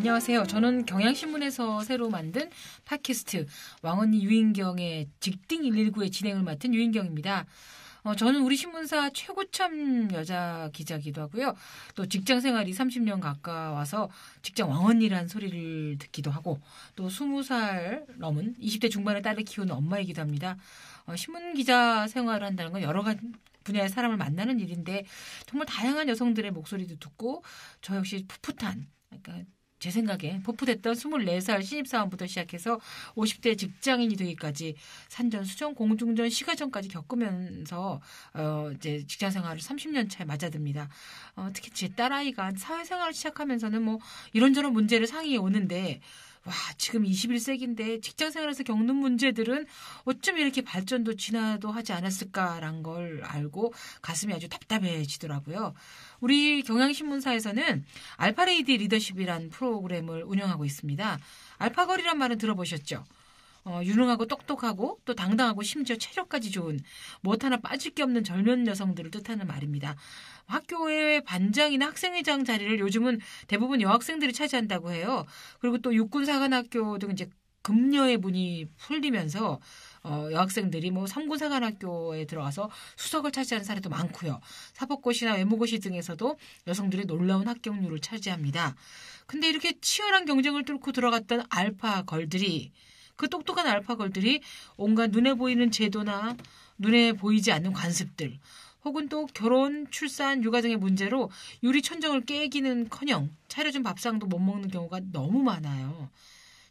안녕하세요. 저는 경향신문에서 새로 만든 팟캐스트 왕언니 유인경의 직딩 119의 진행을 맡은 유인경입니다. 어, 저는 우리 신문사 최고참 여자 기자기도 하고요. 또 직장 생활이 30년 가까이와서 직장 왕언니라는 소리를 듣기도 하고 또 20살 넘은 20대 중반의 딸을 키우는 엄마이기도 합니다. 어, 신문 기자 생활을 한다는 건 여러 가지 분야의 사람을 만나는 일인데 정말 다양한 여성들의 목소리도 듣고 저 역시 풋풋한 그러니까 제 생각에 포프됐던 24살 신입사원부터 시작해서 50대 직장인이 되기까지 산전, 수전, 공중전, 시가전까지 겪으면서 어 이제 직장 생활을 30년 차에 맞아듭니다. 어 특히 제 딸아이가 사회생활을 시작하면서는 뭐 이런저런 문제를 상의해 오는데 와, 지금 21세기인데 직장 생활에서 겪는 문제들은 어쩜 이렇게 발전도 진화도 하지 않았을까란 걸 알고 가슴이 아주 답답해지더라고요. 우리 경향신문사에서는 알파레이디 리더십이란 프로그램을 운영하고 있습니다. 알파걸이란 말은 들어보셨죠? 어, 유능하고 똑똑하고 또 당당하고 심지어 체력까지 좋은 무엇 하나 빠질 게 없는 젊은 여성들을 뜻하는 말입니다. 학교의 반장이나 학생회장 자리를 요즘은 대부분 여학생들이 차지한다고 해요. 그리고 또 육군사관학교 등 이제 금녀의 문이 풀리면서 어, 여학생들이 뭐 삼군사관학교에 들어가서 수석을 차지하는 사례도 많고요. 사법고시나 외무고시 등에서도 여성들이 놀라운 합격률을 차지합니다. 근데 이렇게 치열한 경쟁을 뚫고 들어갔던 알파 걸들이 그 똑똑한 알파걸들이 온갖 눈에 보이는 제도나 눈에 보이지 않는 관습들 혹은 또 결혼, 출산, 육아 등의 문제로 유리 천정을 깨기는커녕 차려준 밥상도 못 먹는 경우가 너무 많아요.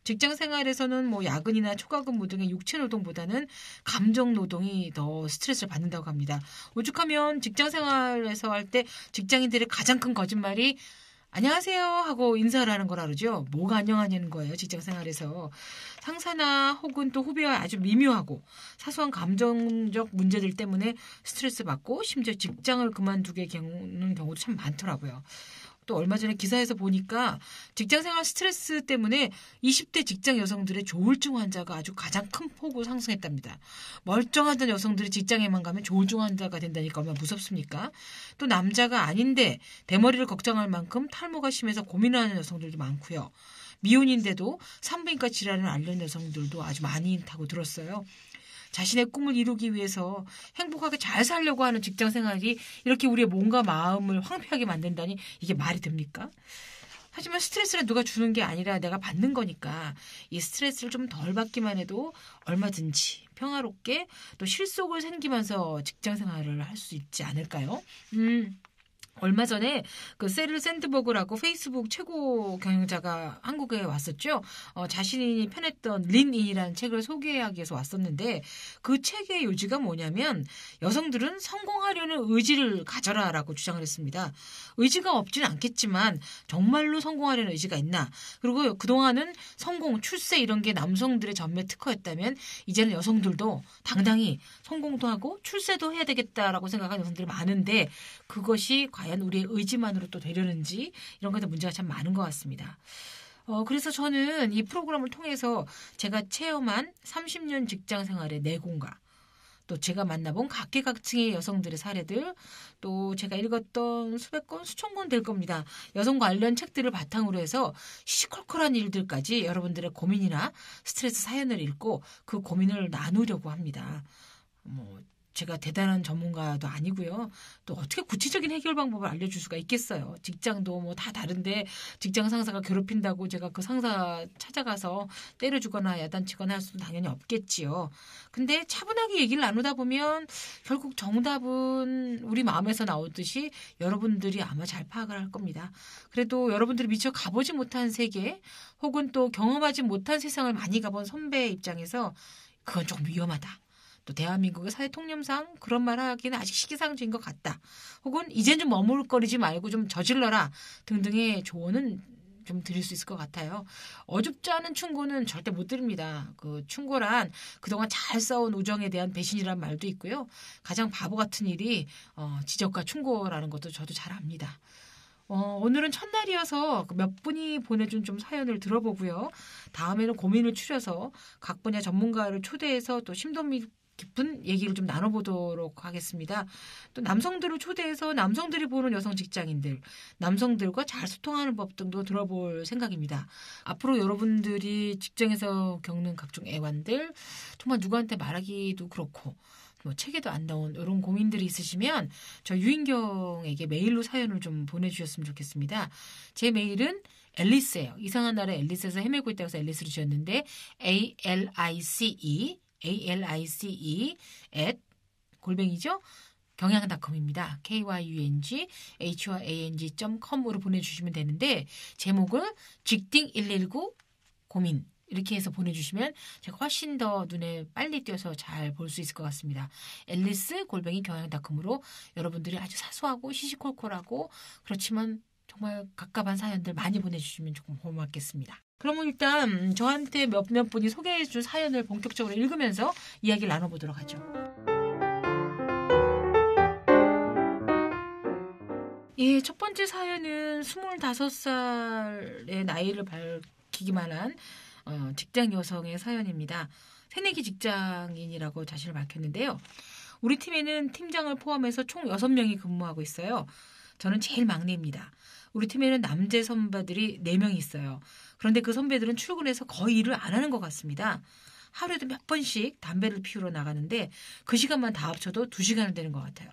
직장 생활에서는 뭐 야근이나 초과근무 등의 육체 노동보다는 감정 노동이 더 스트레스를 받는다고 합니다. 오죽하면 직장 생활에서 할 때 직장인들의 가장 큰 거짓말이 안녕하세요 하고 인사를 하는 걸 하루죠. 뭐가 안녕하냐는 거예요. 직장 생활에서 상사나 혹은 또 후배와 아주 미묘하고 사소한 감정적 문제들 때문에 스트레스 받고 심지어 직장을 그만두게 경우는 경우도 참 많더라고요. 또 얼마 전에 기사에서 보니까 직장생활 스트레스 때문에 20대 직장 여성들의 조울증 환자가 아주 가장 큰 폭으로 상승했답니다. 멀쩡하던 여성들이 직장에만 가면 조울증 환자가 된다니까 얼마나 무섭습니까? 또 남자가 아닌데 대머리를 걱정할 만큼 탈모가 심해서 고민하는 여성들도 많고요. 미혼인데도 산부인과 질환을 앓는 여성들도 아주 많이 있다고 들었어요. 자신의 꿈을 이루기 위해서 행복하게 잘 살려고 하는 직장 생활이 이렇게 우리의 몸과 마음을 황폐하게 만든다니 이게 말이 됩니까? 하지만 스트레스를 누가 주는 게 아니라 내가 받는 거니까 이 스트레스를 좀 덜 받기만 해도 얼마든지 평화롭게 또 실속을 생기면서 직장 생활을 할 수 있지 않을까요? 음. 얼마 전에 그세를 샌드버그라고 페이스북 최고 경영자가 한국에 왔었죠. 어, 자신이 편했던 린인이라는 책을 소개하기 위해서 왔었는데 그 책의 요지가 뭐냐면 여성들은 성공하려는 의지를 가져라라고 주장을 했습니다. 의지가 없진 않겠지만 정말로 성공하려는 의지가 있나? 그리고 그동안은 성공, 출세 이런 게 남성들의 전매 특허였다면 이제는 여성들도 당당히 성공도 하고 출세도 해야 되겠다라고 생각하는 여성들이 많은데 그것이 과연 과연 우리의 의지만으로 또 되려는지 이런 것에 문제가 참 많은 것 같습니다. 어, 그래서 저는 이 프로그램을 통해서 제가 체험한 30년 직장 생활의 내공과 또 제가 만나본 각계각층의 여성들의 사례들, 또 제가 읽었던 수백 권, 수천 권될 겁니다. 여성 관련 책들을 바탕으로 해서 시시콜콜한 일들까지 여러분들의 고민이나 스트레스 사연을 읽고 그 고민을 나누려고 합니다. 뭐 제가 대단한 전문가도 아니고요. 또 어떻게 구체적인 해결 방법을 알려줄 수가 있겠어요. 직장도 뭐 다 다른데 직장 상사가 괴롭힌다고 제가 그 상사 찾아가서 때려주거나 야단치거나 할 수는 당연히 없겠지요. 근데 차분하게 얘기를 나누다 보면 결국 정답은 우리 마음에서 나오듯이 여러분들이 아마 잘 파악을 할 겁니다. 그래도 여러분들이 미처 가보지 못한 세계 혹은 또 경험하지 못한 세상을 많이 가본 선배 입장에서 그건 좀 위험하다. 또 대한민국의 사회 통념상 그런 말 하기는 아직 시기상조인 것 같다. 혹은 이젠 좀 머물거리지 말고 좀 저질러라 등등의 조언은 좀 드릴 수 있을 것 같아요. 어줍지 않은 충고는 절대 못 드립니다. 그 충고란 그동안 잘 싸운 우정에 대한 배신이란 말도 있고요. 가장 바보 같은 일이 어, 지적과 충고라는 것도 저도 잘 압니다. 어, 오늘은 첫날이어서 그 몇 분이 보내준 좀 사연을 들어보고요. 다음에는 고민을 추려서 각 분야 전문가를 초대해서 또 심도 깊은 얘기를 좀 나눠보도록 하겠습니다. 또 남성들을 초대해서 남성들이 보는 여성 직장인들, 남성들과 잘 소통하는 법 등도 들어볼 생각입니다. 앞으로 여러분들이 직장에서 겪는 각종 애환들, 정말 누구한테 말하기도 그렇고, 뭐 책에도 안 나온 이런 고민들이 있으시면 저 유인경에게 메일로 사연을 좀 보내주셨으면 좋겠습니다. 제 메일은 앨리스예요. 이상한 나라 앨리스에서 헤매고 있다고 해서 앨리스를 지었는데 A L I C E alice at 골뱅이죠. 경향닷컴입니다. kyung-hoang.com으로 보내주시면 되는데 제목을 직딩 119 고민 이렇게 해서 보내주시면 제가 훨씬 더 눈에 빨리 띄어서 잘 볼 수 있을 것 같습니다. 앨리스 골뱅이 경향닷컴으로 여러분들이 아주 사소하고 시시콜콜하고 그렇지만 정말 갑갑한 사연들 많이 보내주시면 조금 고맙겠습니다. 그러면 일단 음, 저한테 몇몇 분이 소개해준 사연을 본격적으로 읽으면서 이야기를 나눠보도록 하죠. 예, 첫 번째 사연은 25살의 나이를 밝히기만 한 어, 직장 여성의 사연입니다. 새내기 직장인이라고 자신을 밝혔는데요. 우리 팀에는 팀장을 포함해서 총 6명이 근무하고 있어요. 저는 제일 막내입니다. 우리 팀에는 남재 선배들이 4명 있어요. 그런데 그 선배들은 출근해서 거의 일을 안 하는 것 같습니다. 하루에도 몇 번씩 담배를 피우러 나가는데 그 시간만 다 합쳐도 2시간은 되는 것 같아요.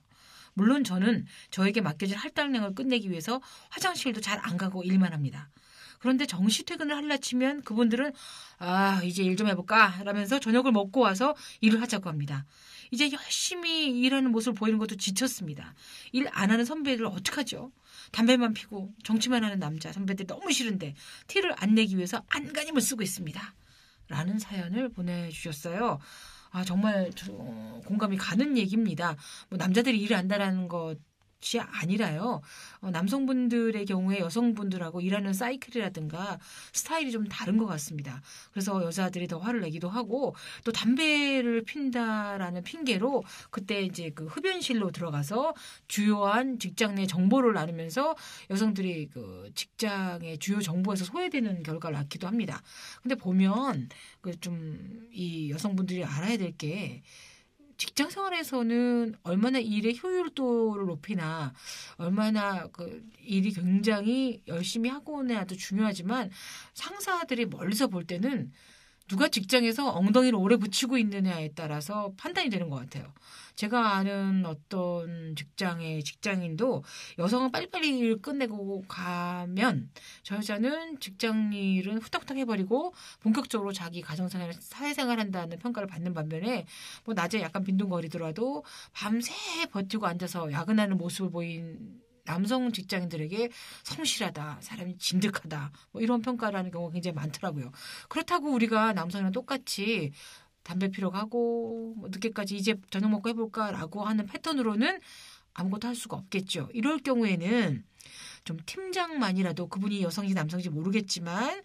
물론 저는 저에게 맡겨진 할당량을 끝내기 위해서 화장실도 잘 안 가고 일만 합니다. 그런데 정시 퇴근을 할라 치면 그분들은 아 이제 일 좀 해볼까 라면서 저녁을 먹고 와서 일을 하자고 합니다. 이제 열심히 일하는 모습을 보이는 것도 지쳤습니다. 일 안 하는 선배들 어떡하죠? 담배만 피고 정치만 하는 남자 선배들 너무 싫은데 티를 안 내기 위해서 안간힘을 쓰고 있습니다. 라는 사연을 보내주셨어요. 아, 정말 공감이 가는 얘기입니다. 뭐 남자들이 일을 한다라는것 것이 아니라요. 어, 남성분들의 경우에 여성분들하고 일하는 사이클이라든가 스타일이 좀 다른 것 같습니다. 그래서 여자들이 더 화를 내기도 하고 또 담배를 핀다라는 핑계로 그때 이제 그 흡연실로 들어가서 주요한 직장 내 정보를 나누면서 여성들이 그 직장의 주요 정보에서 소외되는 결과를 낳기도 합니다. 근데 보면 그 좀 이 여성분들이 알아야 될게 직장 생활에서는 얼마나 일의 효율도를 높이나 얼마나 그 일이 굉장히 열심히 하고 오냐도 느 중요하지만 상사들이 멀리서 볼 때는 누가 직장에서 엉덩이를 오래 붙이고 있느냐에 따라서 판단이 되는 것 같아요. 제가 아는 어떤 직장의 직장인도 여성은 빨리빨리 일 끝내고 가면 저 여자는 직장 일은 후딱후딱 해버리고 본격적으로 자기 가정생활, 사회생활 한다는 평가를 받는 반면에 뭐 낮에 약간 빈둥거리더라도 밤새 버티고 앉아서 야근하는 모습을 보인 남성 직장인들에게 성실하다, 사람이 진득하다, 뭐 이런 평가를 하는 경우가 굉장히 많더라고요. 그렇다고 우리가 남성이랑 똑같이 담배 피러 가고 뭐 늦게까지 이제 저녁 먹고 해볼까라고 하는 패턴으로는 아무것도 할 수가 없겠죠. 이럴 경우에는 좀 팀장만이라도 그분이 여성인지 남성인지 모르겠지만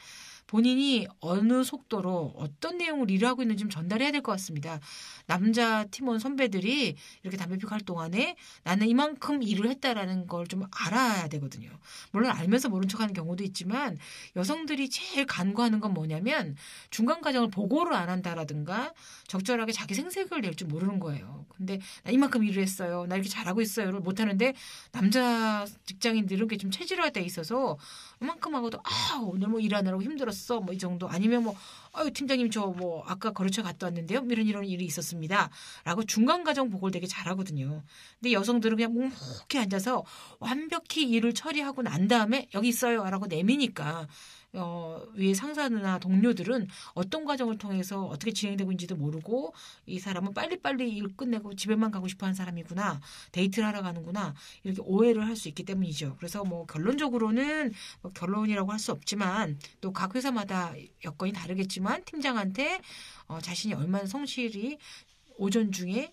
본인이 어느 속도로 어떤 내용을 일하고 있는지 좀 전달해야 될 것 같습니다. 남자 팀원 선배들이 이렇게 담배 피고 할 동안에 나는 이만큼 일을 했다라는 걸 좀 알아야 되거든요. 물론 알면서 모른 척하는 경우도 있지만 여성들이 제일 간과하는 건 뭐냐면 중간 과정을 보고를 안 한다라든가 적절하게 자기 생색을 낼 줄 모르는 거예요. 근데 나 이만큼 일을 했어요. 나 이렇게 잘하고 있어요를 못 하는데 남자 직장인들은 그게 좀 체질화돼 있어서 이만큼 하고도 아 오늘 뭐 일하느라고 힘들었어. 왔어. 뭐이 정도. 아니면 뭐, 아유, 팀장님 저 뭐, 아까 거래처 갔다 왔는데요. 뭐 이런 이런 일이 있었습니다. 라고 중간과정 보고를 되게 잘하거든요. 근데 여성들은 그냥 묵묵히 앉아서 완벽히 일을 처리하고 난 다음에 여기 있어요. 라고 내미니까 어, 위에 상사나 동료들은 어떤 과정을 통해서 어떻게 진행되고 있는지도 모르고 이 사람은 빨리빨리 일 끝내고 집에만 가고 싶어 하는 사람이구나. 데이트를 하러 가는구나. 이렇게 오해를 할 수 있기 때문이죠. 그래서 뭐 결론적으로는 뭐 결론이라고 할 수 없지만 또 각 회사마다 여건이 다르겠지만 팀장한테 어, 자신이 얼마나 성실히 오전 중에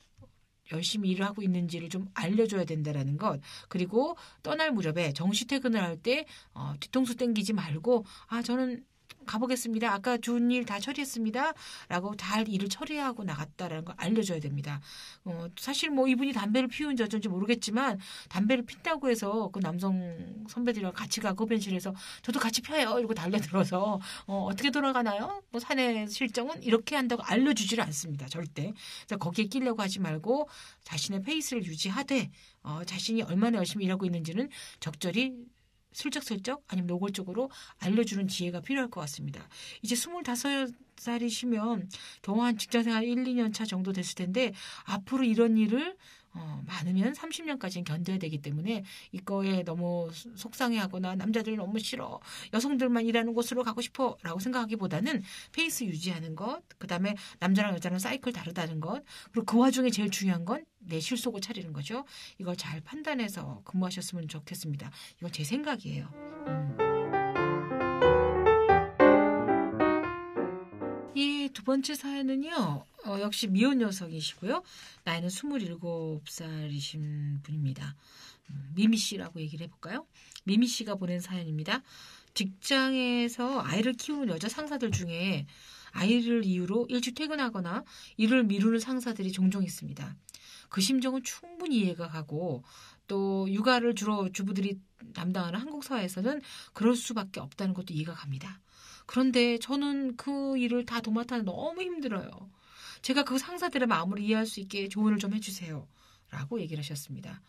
열심히 일을 하고 있는지를 좀 알려줘야 된다라는 것 그리고 떠날 무렵에 정시 퇴근을 할 때 어, 뒤통수 땡기지 말고 아 저는 가보겠습니다. 아까 좋은 일 다 처리했습니다. 라고 잘 일을 처리하고 나갔다라는 걸 알려줘야 됩니다. 어, 사실 뭐 이분이 담배를 피우는지 어쩐지 모르겠지만 담배를 핀다고 해서 그 남성 선배들이랑 같이 가고 변실에서 저도 같이 펴요. 이러고 달려들어서 어, 어떻게 돌아가나요? 뭐 사내 실정은 이렇게 한다고 알려주지를 않습니다. 절대. 거기에 끼려고 하지 말고 자신의 페이스를 유지하되 어, 자신이 얼마나 열심히 일하고 있는지는 적절히 슬쩍슬쩍 아니면 노골적으로 알려주는 지혜가 필요할 것 같습니다. 이제 25살이시면 경험한 직장생활 1, 2년 차 정도 됐을 텐데 앞으로 이런 일을 않으면 30년까지는 견뎌야 되기 때문에 이거에 너무 속상해하거나 남자들 너무 싫어 여성들만 일하는 곳으로 가고 싶어라고 생각하기보다는 페이스 유지하는 것 그다음에 남자랑 여자랑 사이클 다르다는 것 그리고 그 와중에 제일 중요한 건 내 실속을 차리는 거죠. 이걸 잘 판단해서 근무하셨으면 좋겠습니다. 이건 제 생각이에요. 음. 두 번째 사연은요. 어, 역시 미혼 여성이시고요. 나이는 27살이신 분입니다. 음, 미미 씨라고 얘기를 해볼까요? 미미 씨가 보낸 사연입니다. 직장에서 아이를 키우는 여자 상사들 중에 아이를 이유로 일찍 퇴근하거나 일을 미루는 상사들이 종종 있습니다. 그 심정은 충분히 이해가 가고 또 육아를 주로 주부들이 담당하는 한국사회에서는 그럴 수밖에 없다는 것도 이해가 갑니다. 그런데 저는 그 일을 다 도맡아 너무 힘들어요. 제가 그 상사들의 마음을 이해할 수 있게 조언을 좀 해주세요. 라고 얘기를 하셨습니다.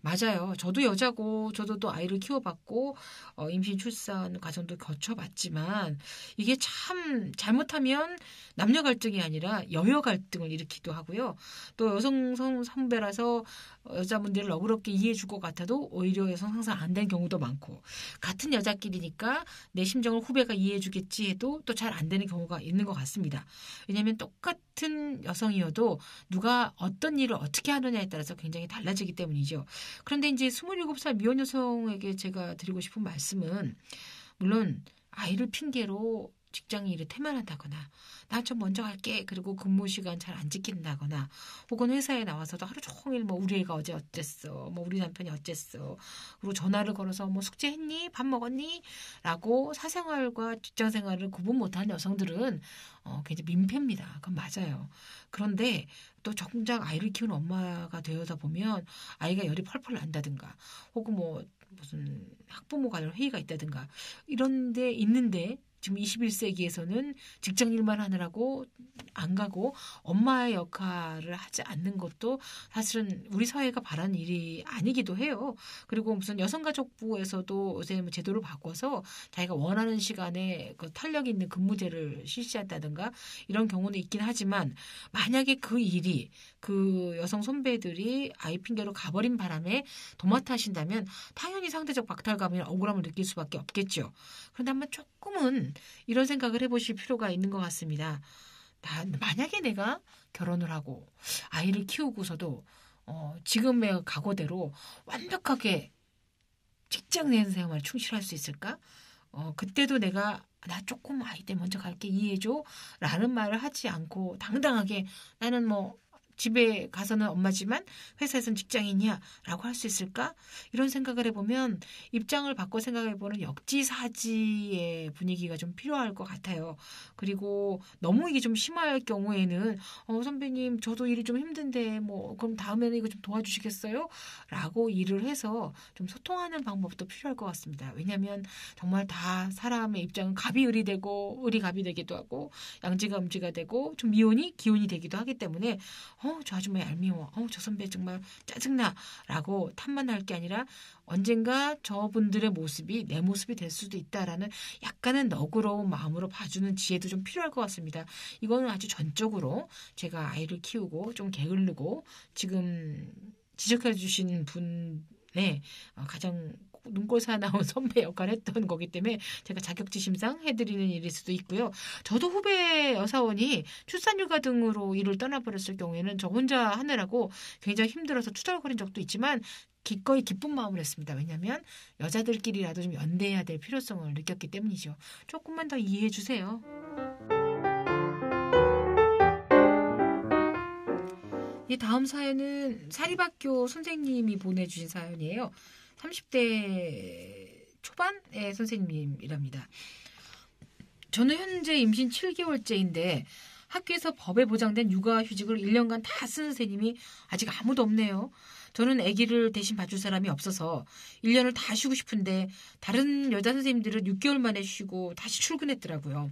맞아요. 저도 여자고 저도 또 아이를 키워봤고 어, 임신 출산 과정도 거쳐봤지만 이게 참 잘못하면 남녀 갈등이 아니라 여여 갈등을 일으키기도 하고요. 또 여성 선배라서 여자분들을 너그럽게 이해해줄 것 같아도 오히려 여성 항상 안 된 경우도 많고 같은 여자끼리니까 내 심정을 후배가 이해해주겠지 해도 또 잘 안 되는 경우가 있는 것 같습니다. 왜냐하면 똑같은 여성이어도 누가 어떤 일을 어떻게 하느냐에 따라서 굉장히 달라지기 때문이죠. 그런데 이제 27살 미혼 여성에게 제가 드리고 싶은 말씀은 물론 아이를 핑계로 직장 일을 태만한다거나 나 좀 먼저 갈게 그리고 근무 시간 잘 안 지킨다거나 혹은 회사에 나와서도 하루 종일 뭐 우리 애가 어제 어땠어 뭐 우리 남편이 어땠어 그리고 전화를 걸어서 뭐 숙제했니 밥 먹었니 라고 사생활과 직장 생활을 구분 못하는 여성들은 어, 굉장히 민폐입니다. 그건 맞아요. 그런데 또 정작 아이를 키우는 엄마가 되어다 보면 아이가 열이 펄펄 난다든가 혹은 뭐 무슨 학부모 관련 회의가 있다든가 이런 데 있는데 지금 21세기에서는 직장 일만 하느라고 안 가고 엄마의 역할을 하지 않는 것도 사실은 우리 사회가 바란 일이 아니기도 해요. 그리고 무슨 여성가족부에서도 요새 뭐 제도를 바꿔서 자기가 원하는 시간에 그 탄력 있는 근무제를 실시했다든가 이런 경우는 있긴 하지만 만약에 그 일이 그 여성 선배들이 아이 핑계로 가버린 바람에 도맡아 하신다면 당연히 상대적 박탈감이나 억울함을 느낄 수밖에 없겠죠. 그런데 한번 조금은 이런 생각을 해보실 필요가 있는 것 같습니다. 나, 만약에 내가 결혼을 하고 아이를 키우고서도 어, 지금의 각오대로 완벽하게 직장 내 생활 을 충실할 수 있을까? 어, 그때도 내가 나 조금 아이 때 먼저 갈게 이해해줘 라는 말을 하지 않고 당당하게 나는 뭐 집에 가서는 엄마지만 회사에선 직장인이야라고 할 수 있을까? 이런 생각을 해보면 입장을 바꿔 생각해보는 역지사지의 분위기가 좀 필요할 것 같아요. 그리고 너무 이게 좀 심할 경우에는 어, 선배님 저도 일이 좀 힘든데 뭐 그럼 다음에는 이거 좀 도와주시겠어요? 라고 일을 해서 좀 소통하는 방법도 필요할 것 같습니다. 왜냐하면 정말 다 사람의 입장은 갑이 을이 되고 을이 갑이 되기도 하고 양지가 음지가 되고 좀 미온이 기온이 되기도 하기 때문에 어, 저 아줌마 얄미워. 어, 저 선배 정말 짜증나. 라고 탓만 할 게 아니라 언젠가 저분들의 모습이 내 모습이 될 수도 있다라는 약간은 너그러운 마음으로 봐주는 지혜도 좀 필요할 것 같습니다. 이거는 아주 전적으로 제가 아이를 키우고 좀 게으르고 지금 지적해 주신 분의 어, 가장 눈꼬사 나온 선배 역할을 했던 거기 때문에 제가 자격지심상 해드리는 일일 수도 있고요. 저도 후배 여사원이 출산휴가 등으로 일을 떠나버렸을 경우에는 저 혼자 하느라고 굉장히 힘들어서 투덜거린 적도 있지만 기꺼이 기쁜 마음을 했습니다. 왜냐하면 여자들끼리라도 좀 연대해야 될 필요성을 느꼈기 때문이죠. 조금만 더 이해해 주세요. 이 다음 사연은 사립학교 선생님이 보내주신 사연이에요. 30대 초반의 선생님이랍니다. 저는 현재 임신 7개월째인데 학교에서 법에 보장된 육아휴직을 1년간 다 쓴 선생님이 아직 아무도 없네요. 저는 아기를 대신 봐줄 사람이 없어서 1년을 다 쉬고 싶은데 다른 여자 선생님들은 6개월 만에 쉬고 다시 출근했더라고요.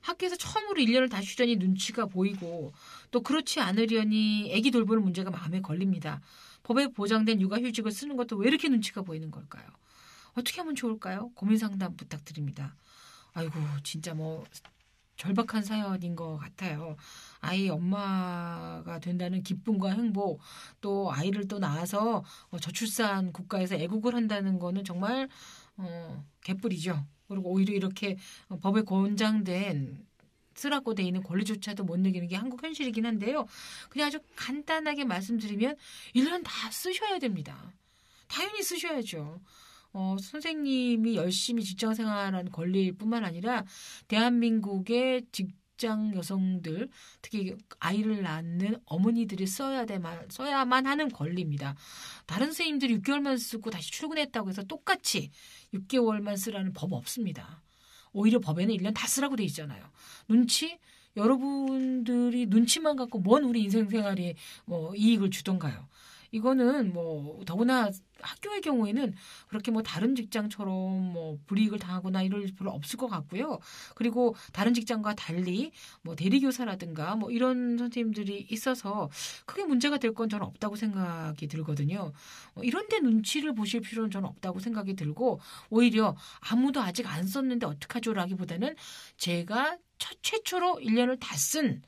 학교에서 처음으로 1년을 다 쉬려니 눈치가 보이고 또 그렇지 않으려니 아기 돌보는 문제가 마음에 걸립니다. 법에 보장된 육아휴직을 쓰는 것도 왜 이렇게 눈치가 보이는 걸까요? 어떻게 하면 좋을까요? 고민 상담 부탁드립니다. 아이고 진짜 뭐 절박한 사연인 것 같아요. 아이 엄마가 된다는 기쁨과 행복, 또 아이를 또 낳아서 어, 저출산 국가에서 애국을 한다는 거는 정말 어, 개뿔이죠. 그리고 오히려 이렇게 법에 권장된 쓰라고 돼 있는 권리조차도 못 느끼는 게 한국 현실이긴 한데요. 그냥 아주 간단하게 말씀드리면 1년다 쓰셔야 됩니다. 당연히 쓰셔야죠. 어, 선생님이 열심히 직장 생활한 권리일 뿐만 아니라 대한민국의 직 직장 여성들 특히 아이를 낳는 어머니들이 써야 돼만 써야만 하는 권리입니다. 다른 선생님들이 6개월만 쓰고 다시 출근했다고 해서 똑같이 6개월만 쓰라는 법 없습니다. 오히려 법에는 1년 다 쓰라고 돼 있잖아요. 눈치 여러분들이 눈치만 갖고 뭔 우리 인생 생활에 뭐 이익을 주던가요. 이거는 뭐 더구나 학교의 경우에는 그렇게 뭐 다른 직장처럼 뭐 불이익을 당하거나 이럴 별로 없을 것 같고요. 그리고 다른 직장과 달리 뭐 대리교사라든가 뭐 이런 선생님들이 있어서 크게 문제가 될 건 저는 없다고 생각이 들거든요. 뭐 이런데 눈치를 보실 필요는 저는 없다고 생각이 들고 오히려 아무도 아직 안 썼는데 어떡하죠라기보다는 제가 최초로 1년을 다 쓴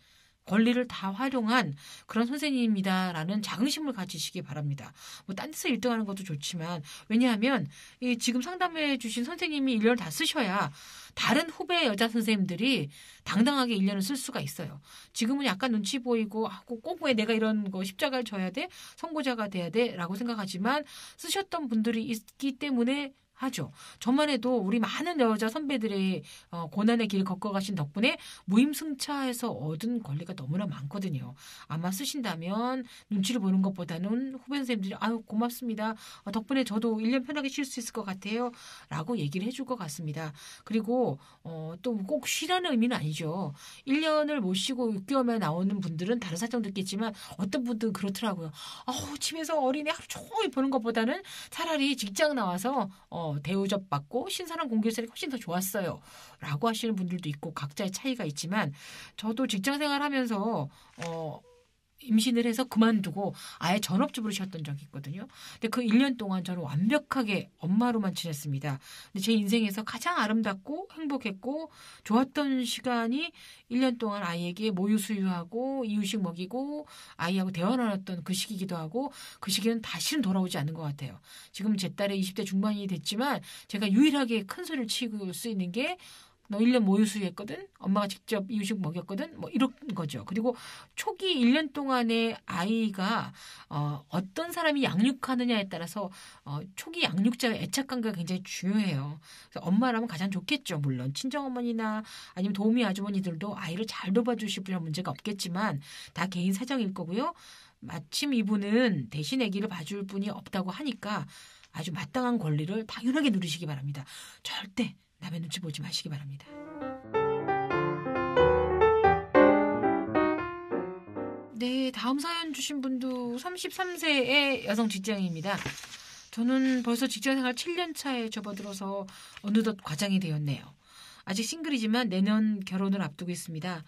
권리를 다 활용한 그런 선생님입니다라는 자긍심을 가지시기 바랍니다. 뭐딴 데서 1등 하는 것도 좋지만 왜냐하면 이 지금 상담해 주신 선생님이 1년을 다 쓰셔야 다른 후배 여자 선생님들이 당당하게 1년을 쓸 수가 있어요. 지금은 약간 눈치 보이고 아, 꼭왜 내가 이런 거 십자가를 져야 돼? 선고자가 돼야 돼? 라고 생각하지만 쓰셨던 분들이 있기 때문에 하죠. 저만 해도 우리 많은 여자 선배들의 어, 고난의 길을걷어가신 덕분에 무임승차에서 얻은 권리가 너무나 많거든요. 아마 쓰신다면 눈치를 보는 것보다는 후배 선생님들이 아유 고맙습니다. 어, 덕분에 저도 1년 편하게 쉴 수 있을 것 같아요. 라고 얘기를 해줄 것 같습니다. 그리고 어, 또 꼭 쉬라는 의미는 아니죠. 1년을 못 쉬고 6개월만 나오는 분들은 다른 사정도 있겠지만 어떤 분들은 그렇더라고요. 아우 집에서 어린애 하루 종일 보는 것보다는 차라리 직장 나와서 어, 어, 대우접받고 신선한 공기질이 훨씬 더 좋았어요. 라고 하시는 분들도 있고 각자의 차이가 있지만 저도 직장생활 하면서 어, 임신을 해서 그만두고 아예 전업주부를 쉬었던 적이 있거든요. 근데 그 1년 동안 저는 완벽하게 엄마로만 지냈습니다. 근데 제 인생에서 가장 아름답고 행복했고 좋았던 시간이 1년 동안 아이에게 모유 수유하고 이유식 먹이고 아이하고 대화 나눴던 그 시기이기도 하고 그 시기는 다시는 돌아오지 않는 것 같아요. 지금 제 딸의 20대 중반이 됐지만 제가 유일하게 큰 소리를 치고 올수 있는게 너 1년 모유수유 했거든? 엄마가 직접 이유식 먹였거든? 뭐 이런 거죠. 그리고 초기 1년 동안에 아이가 어, 어떤 사람이 양육하느냐에 따라서 어, 초기 양육자의 애착관계가 굉장히 중요해요. 그래서 엄마라면 가장 좋겠죠. 물론 친정어머니나 아니면 도우미 아주머니들도 아이를 잘 돌봐주실 분이 문제가 없겠지만 다 개인 사정일 거고요. 마침 이분은 대신 아기를 봐줄 분이 없다고 하니까 아주 마땅한 권리를 당연하게 누리시기 바랍니다. 절대 남의 눈치 보지 마시기 바랍니다. 네, 다음 사연 주신 분도 33세의 여성 직장입니다. 저는 벌써 직장생활 7년 차에 접어들어서 어느덧 과장이 되었네요. 아직 싱글이지만 내년 결혼을 앞두고 있습니다.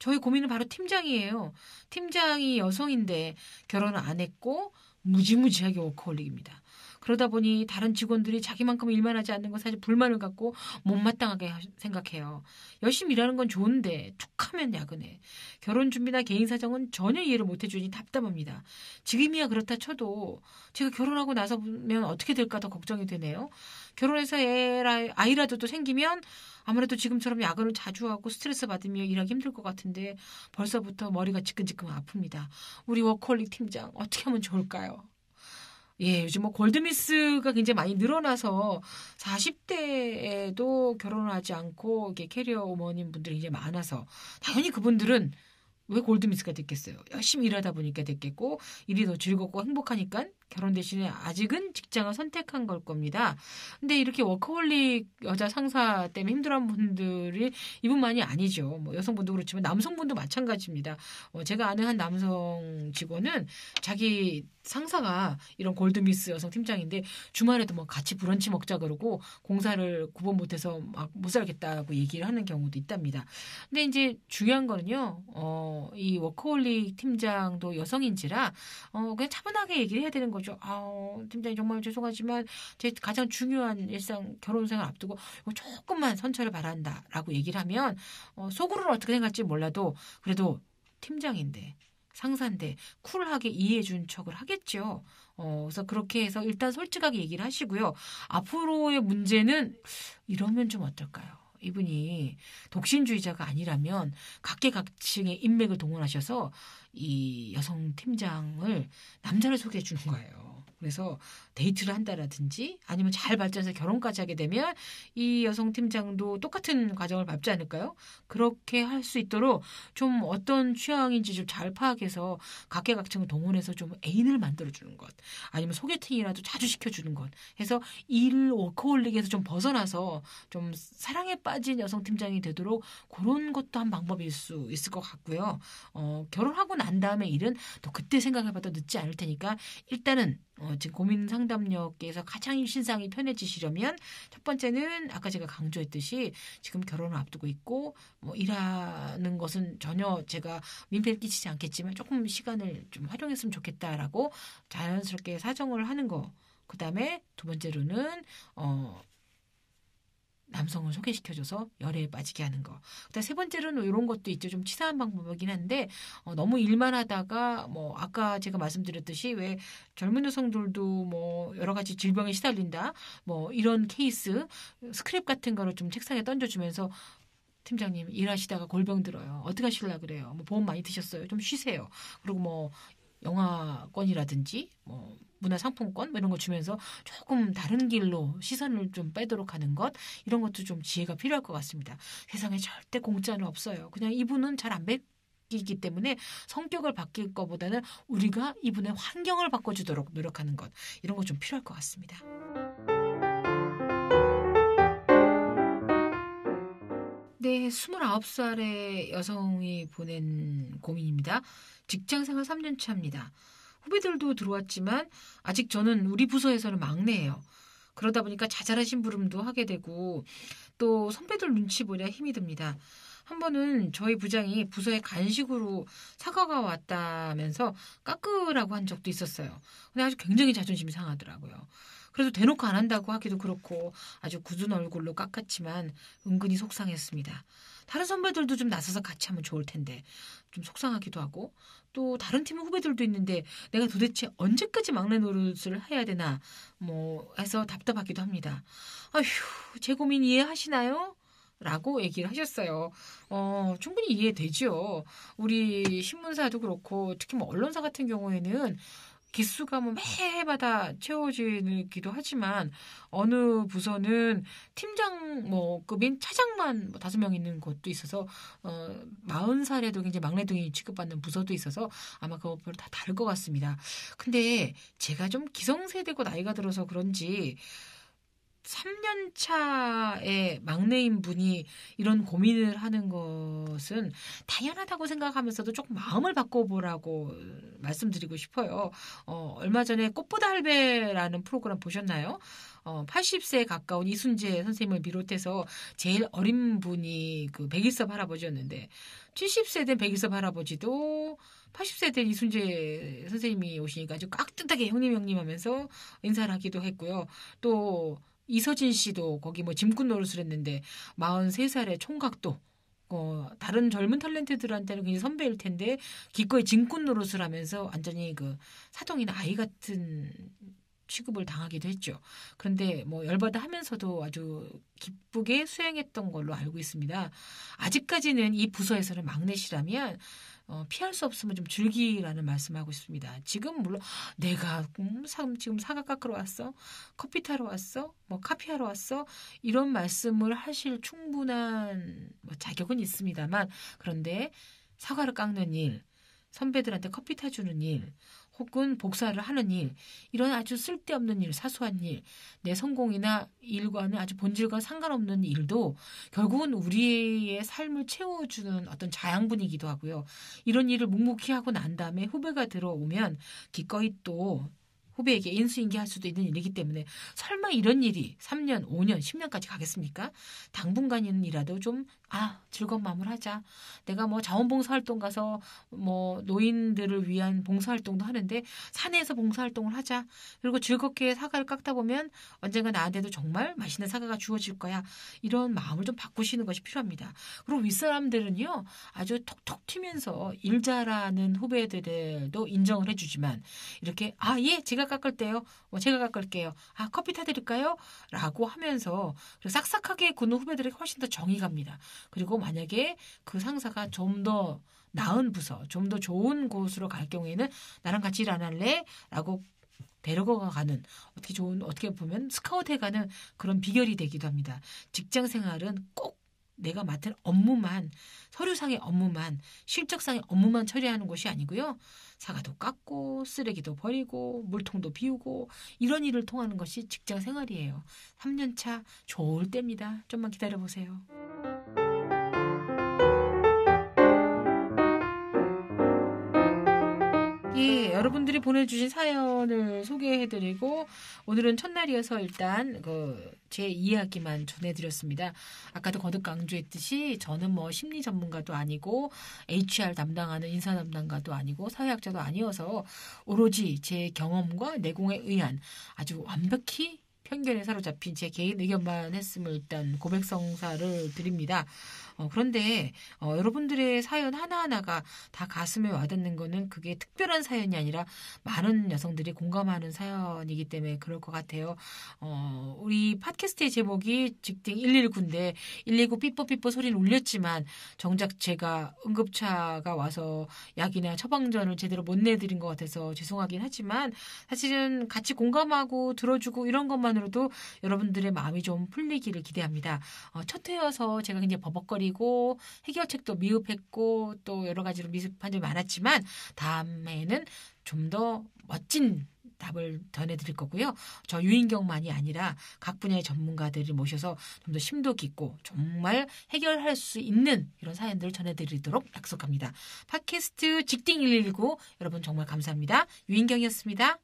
저희 고민은 바로 팀장이에요. 팀장이 여성인데 결혼을 안 했고 무지무지하게 워커홀릭입니다. 그러다 보니 다른 직원들이 자기만큼 일만 하지 않는 건 사실 불만을 갖고 못마땅하게 생각해요. 열심히 일하는 건 좋은데 툭하면 야근해. 결혼 준비나 개인 사정은 전혀 이해를 못 해주니 답답합니다. 지금이야 그렇다 쳐도 제가 결혼하고 나서 보면 어떻게 될까 더 걱정이 되네요. 결혼해서 애라, 아이라도 또 생기면 아무래도 지금처럼 야근을 자주 하고 스트레스 받으며 일하기 힘들 것 같은데 벌써부터 머리가 지끈지끈 아픕니다. 우리 워커홀릭 팀장 어떻게 하면 좋을까요? 예, 요즘 뭐 골드미스가 굉장히 많이 늘어나서 40대에도 결혼 하지 않고 이게 캐리어 어머님 분들이 이제 많아서 당연히 그분들은 왜 골드미스가 됐겠어요. 열심히 일하다 보니까 됐겠고 일이 더 즐겁고 행복하니까 결혼 대신에 아직은 직장을 선택한 걸 겁니다. 근데 이렇게 워커홀릭 여자 상사 때문에 힘들어하는 분들이 이분만이 아니죠. 뭐 여성분도 그렇지만 남성분도 마찬가지입니다. 어, 제가 아는 한 남성 직원은 자기 상사가 이런 골드미스 여성 팀장인데 주말에도 뭐 같이 브런치 먹자 그러고 공사를 구분 못해서 막 못 살겠다고 얘기를 하는 경우도 있답니다. 근데 이제 중요한 거는요, 어, 이 워커홀릭 팀장도 여성인지라 어, 그냥 차분하게 얘기를 해야 되는 거죠. 거 아우, 팀장님 정말 죄송하지만 제 가장 중요한 일상 결혼 생활 앞두고 조금만 선처를 바란다라고 얘기를 하면 어, 속으로는 어떻게 생각할지 몰라도 그래도 팀장인데 상사인데 쿨하게 이해해 준 척을 하겠죠. 어, 그래서 그렇게 해서 일단 솔직하게 얘기를 하시고요. 앞으로의 문제는 이러면 좀 어떨까요? 이분이 독신주의자가 아니라면 각계각층의 인맥을 동원하셔서 이 여성 팀장을 남자를 소개해 주는 거예요. 그래서 데이트를 한다라든지 아니면 잘 발전해서 결혼까지 하게 되면 이 여성 팀장도 똑같은 과정을 밟지 않을까요? 그렇게 할 수 있도록 좀 어떤 취향인지 좀 잘 파악해서 각계각층을 동원해서 좀 애인을 만들어주는 것 아니면 소개팅이라도 자주 시켜주는 것 해서 일 워커홀릭에서 좀 벗어나서 좀 사랑에 빠진 여성 팀장이 되도록 그런 것도 한 방법일 수 있을 것 같고요. 어, 결혼하고 난 다음에 일은 또 그때 생각해봐도 늦지 않을 테니까 일단은 어, 지금 고민 상 상담력에서 가장 신상이 편해지시려면 첫 번째는 아까 제가 강조했듯이 지금 결혼을 앞두고 있고 뭐 일하는 것은 전혀 제가 민폐를 끼치지 않겠지만 조금 시간을 좀 활용했으면 좋겠다라고 자연스럽게 사정을 하는 거. 그 다음에 두 번째로는, 어, 남성을 소개시켜줘서 열에 빠지게 하는 거. 그다음 세 번째로는 이런 것도 있죠. 좀 치사한 방법이긴 한데 어, 너무 일만 하다가 뭐 아까 제가 말씀드렸듯이 왜 젊은 여성들도 뭐 여러 가지 질병에 시달린다. 뭐 이런 케이스 스크랩 같은 거를 좀 책상에 던져주면서 팀장님 일하시다가 골병 들어요. 어떻게 하실라 그래요? 뭐 보험 많이 드셨어요. 좀 쉬세요. 그리고 뭐 영화권이라든지 뭐 문화상품권 뭐 이런 거 주면서 조금 다른 길로 시선을 좀 빼도록 하는 것 이런 것도 좀 지혜가 필요할 것 같습니다. 세상에 절대 공짜는 없어요. 그냥 이분은 잘안베기기 때문에 성격을 바뀔 것보다는 우리가 이분의 환경을 바꿔주도록 노력하는 것 이런 것 좀 필요할 것 같습니다. 네, 29살의 여성이 보낸 고민입니다. 직장생활 3년 차입니다. 후배들도 들어왔지만 아직 저는 우리 부서에서는 막내예요. 그러다 보니까 자잘하신 부름도 하게 되고 또 선배들 눈치 보랴 힘이 듭니다. 한 번은 저희 부장이 부서에 간식으로 사과가 왔다면서 깎으라고 한 적도 있었어요. 근데 아주 굉장히 자존심이 상하더라고요. 그래도 대놓고 안 한다고 하기도 그렇고 아주 굳은 얼굴로 깎았지만 은근히 속상했습니다. 다른 선배들도 좀 나서서 같이 하면 좋을 텐데 좀 속상하기도 하고 또 다른 팀 후배들도 있는데 내가 도대체 언제까지 막내 노릇을 해야 되나 뭐 해서 답답하기도 합니다. 아휴 제 고민 이해하시나요? 라고 얘기를 하셨어요. 어, 충분히 이해되죠. 우리 신문사도 그렇고, 특히 뭐 언론사 같은 경우에는 기수가 뭐 매해마다 채워지기도 하지만 어느 부서는 팀장 뭐 급인 차장만 뭐 다섯 명 있는 곳도 있어서 어 마흔 살에도 굉장히 막내둥이 취급받는 부서도 있어서 아마 그것보다 다 다를 것 같습니다. 근데 제가 좀 기성세대고 나이가 들어서 그런지 3년 차의 막내인 분이 이런 고민을 하는 것은 당연하다고 생각하면서도 조금 마음을 바꿔보라고 말씀드리고 싶어요. 어, 얼마 전에 꽃보다 할배라는 프로그램 보셨나요? 어, 80세에 가까운 이순재 선생님을 비롯해서 제일 어린 분이 그 백일섭 할아버지였는데 70세 된 백일섭 할아버지도 80세 된 이순재 선생님이 오시니까 아주 깍듯하게 형님 형님 하면서 인사를 하기도 했고요. 또 이서진 씨도 거기 뭐 짐꾼 노릇을 했는데 43살의 총각도 어, 다른 젊은 탤런트들한테는 굉장히 선배일 텐데 기꺼이 짐꾼 노릇을 하면서 완전히 그 사정이나 아이 같은 취급을 당하기도 했죠. 그런데 뭐 열받아 하면서도 아주 기쁘게 수행했던 걸로 알고 있습니다. 아직까지는 이 부서에서는 막내시라면 어, 피할 수 없으면 좀 즐기라는 말씀하고 있습니다. 지금 물론 내가 음, 사, 지금 사과 깎으러 왔어, 커피 타러 왔어, 뭐 카피하러 왔어 이런 말씀을 하실 충분한 뭐 자격은 있습니다만 그런데 사과를 깎는 일, 선배들한테 커피 타주는 일, 혹은 복사를 하는 일, 음. 이런 아주 쓸데없는 일, 사소한 일, 내 성공이나 일과는 아주 본질과 상관없는 일도 결국은 우리의 삶을 채워주는 어떤 자양분이기도 하고요. 이런 일을 묵묵히 하고 난 다음에 후배가 들어오면 기꺼이 또 후배에게 인수인계할 수도 있는 일이기 때문에 설마 이런 일이 3년, 5년, 10년까지 가겠습니까? 당분간이라도 좀, 아, 즐거운 마음을 하자. 내가 뭐 자원봉사활동 가서 뭐 노인들을 위한 봉사활동도 하는데 산에서 봉사활동을 하자. 그리고 즐겁게 사과를 깎다 보면 언젠가 나한테도 정말 맛있는 사과가 주어질 거야. 이런 마음을 좀 바꾸시는 것이 필요합니다. 그리고 윗사람들은요, 아주 톡톡 튀면서 일자라는 후배들도 인정을 해주지만 이렇게, 아, 예, 제가 제가 깎을 때요. 뭐 제가 깎을게요. 아 커피 타드릴까요? 라고 하면서 그 싹싹하게 구는 후배들에게 훨씬 더 정이 갑니다. 그리고 만약에 그 상사가 좀 더 나은 부서, 좀 더 좋은 곳으로 갈 경우에는 나랑 같이 일 안 할래? 라고 데려가 가는 어떻게 좋은 어떻게 보면 스카우트에 가는 그런 비결이 되기도 합니다. 직장 생활은 꼭 내가 맡을 업무만 서류상의 업무만 실적상의 업무만 처리하는 곳이 아니고요. 사과도 깎고 쓰레기도 버리고 물통도 비우고 이런 일을 통하는 것이 직장 생활이에요. 3년차 좋을 때입니다. 좀만 기다려 보세요. 네. 여러분들이 보내주신 사연을 소개해드리고 오늘은 첫날이어서 일단 그제 이야기만 전해드렸습니다. 아까도 거듭 강조했듯이 저는 뭐 심리 전문가도 아니고 HR 담당하는 인사 담당가도 아니고 사회학자도 아니어서 오로지 제 경험과 내공에 의한 아주 완벽히 편견에 사로잡힌 제 개인 의견만 했음을 일단 고백성사를 드립니다. 어, 그런데 어, 여러분들의 사연 하나하나가 다 가슴에 와닿는 거는 그게 특별한 사연이 아니라 많은 여성들이 공감하는 사연이기 때문에 그럴 것 같아요. 어, 우리 팟캐스트의 제목이 직딩 119인데 119 삐뽀삐뽀 소리를 울렸지만 정작 제가 응급차가 와서 약이나 처방전을 제대로 못 내드린 것 같아서 죄송하긴 하지만 사실은 같이 공감하고 들어주고 이런 것만으로도 여러분들의 마음이 좀 풀리기를 기대합니다. 어, 첫 회여서 제가 굉장히 버벅거리 해결이고 해결책도 미흡했고 또 여러 가지로 미흡한 점이 많았지만 다음에는 좀 더 멋진 답을 전해드릴 거고요. 저 유인경만이 아니라 각 분야의 전문가들을 모셔서 좀 더 심도 깊고 정말 해결할 수 있는 이런 사연들을 전해드리도록 약속합니다. 팟캐스트 직딩 119 여러분 정말 감사합니다. 유인경이었습니다.